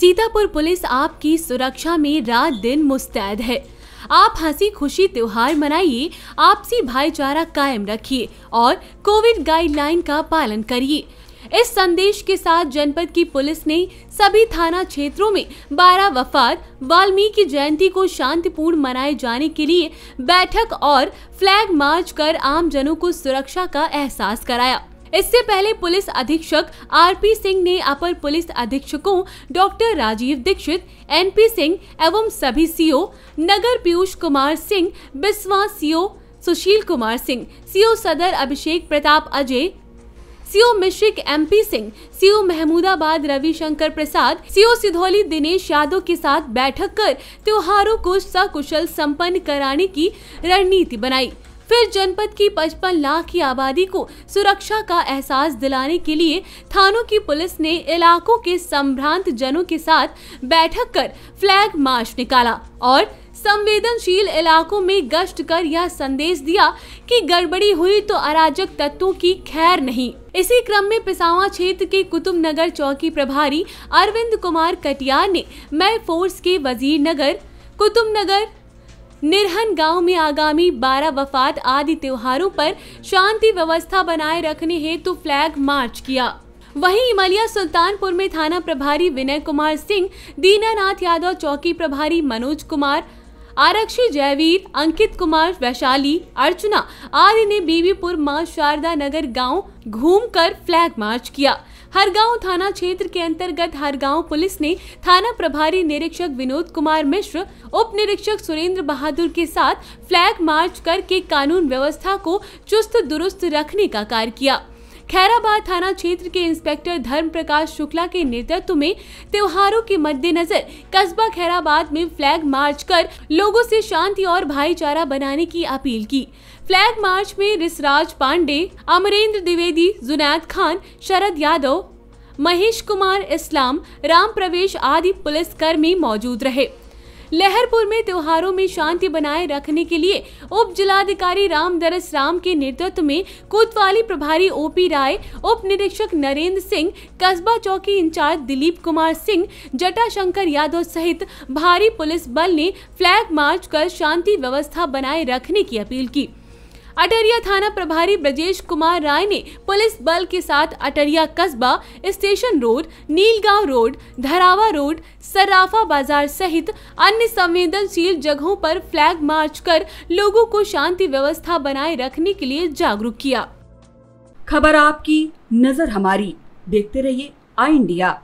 Sitapur police आपकी सुरक्षा में रात दिन मुस्तैद है आप हंसी खुशी त्योहार मनाइए आपसी भाईचारा कायम रखिए और कोविड गाइडलाइन का पालन करिए इस संदेश के साथ जनपद की पुलिस ने सभी थाना क्षेत्रों में 12 वफाद वाल्मीकि जयंती को शांतिपूर्ण मनाए जाने के लिए बैठक और फ्लैग मार्च कर आम जनों को सुरक्षा का एहसास कराया इससे पहले पुलिस अधीक्षक आरपी सिंह ने अपर पुलिस अधीक्षकों डॉक्टर राजीव दीक्षित एनपी सिंह एवं सभी सीओ नगर पीयूष कुमार सिंह बिस्वा सीओ सुशील कुमार सिंह सीओ सदर Abhishek Pratap Ajay CO Mishrikh MP Singh CO Mahmudabad Ravishankar Prasad CO Sidhauli Dinesh Yadav के साथ बैठक कर त्योहारों को सकुशल संपन्न कराने की रणनीति बनाई फिर जनपद की पचपन लाख की आबादी को सुरक्षा का एहसास दिलाने के लिए थानों की पुलिस ने इलाकों के संभ्रांत जनों के साथ बैठक कर फ्लैग मार्च निकाला और संवेदनशील इलाकों में गश्त कर यह संदेश दिया कि गड़बड़ी हुई तो अराजक तत्वों की खैर नहीं इसी क्रम में पिसावा क्षेत्र के कुतुब नगर चौकी प्रभारी अरविंद कुमार कटियार ने मैं फोर्स के वजीर नगर कुतुब नगर निरहन गांव में आगामी बारह वफात आदि त्योहारों पर शांति व्यवस्था बनाए रखने हेतु फ्लैग मार्च किया वहीं इमलिया सुल्तानपुर में थाना प्रभारी विनय कुमार सिंह दीनानाथ यादव चौकी प्रभारी मनोज कुमार आरक्षी जयवीर अंकित कुमार वैशाली अर्चना आदि ने बीबीपुर मां शारदा नगर गांव घूमकर फ्लैग मार्च किया हर गाँव थाना क्षेत्र के अंतर्गत हर गाँव पुलिस ने थाना प्रभारी निरीक्षक विनोद कुमार मिश्र उप निरीक्षक सुरेंद्र बहादुर के साथ फ्लैग मार्च करके कानून व्यवस्था को चुस्त दुरुस्त रखने का कार्य किया खैराबाद थाना क्षेत्र के इंस्पेक्टर धर्म प्रकाश शुक्ला के नेतृत्व में त्योहारों के मद्देनजर कस्बा खैराबाद में फ्लैग मार्च कर लोगों से शांति और भाईचारा बनाने की अपील की फ्लैग मार्च में रिसराज पांडे अमरेंद्र द्विवेदी जुनैद खान शरद यादव महेश कुमार इस्लाम राम प्रवेश आदि पुलिस कर्मी मौजूद रहे लहरपुर में त्योहारों में शांति बनाए रखने के लिए उप जिलाधिकारी रामदरस राम के नेतृत्व में कोतवाली प्रभारी ओपी राय उप निरीक्षक नरेंद्र सिंह कस्बा चौकी इंचार्ज दिलीप कुमार सिंह जटाशंकर यादव सहित भारी पुलिस बल ने फ्लैग मार्च कर शांति व्यवस्था बनाए रखने की अपील की अटरिया थाना प्रभारी ब्रजेश कुमार राय ने पुलिस बल के साथ अटरिया कस्बा station road Neelgaon road Dharawa road सराफा बाजार सहित अन्य संवेदनशील जगहों पर फ्लैग मार्च कर लोगों को शांति व्यवस्था बनाए रखने के लिए जागरूक किया खबर आपकी नजर हमारी देखते रहिए आई इंडिया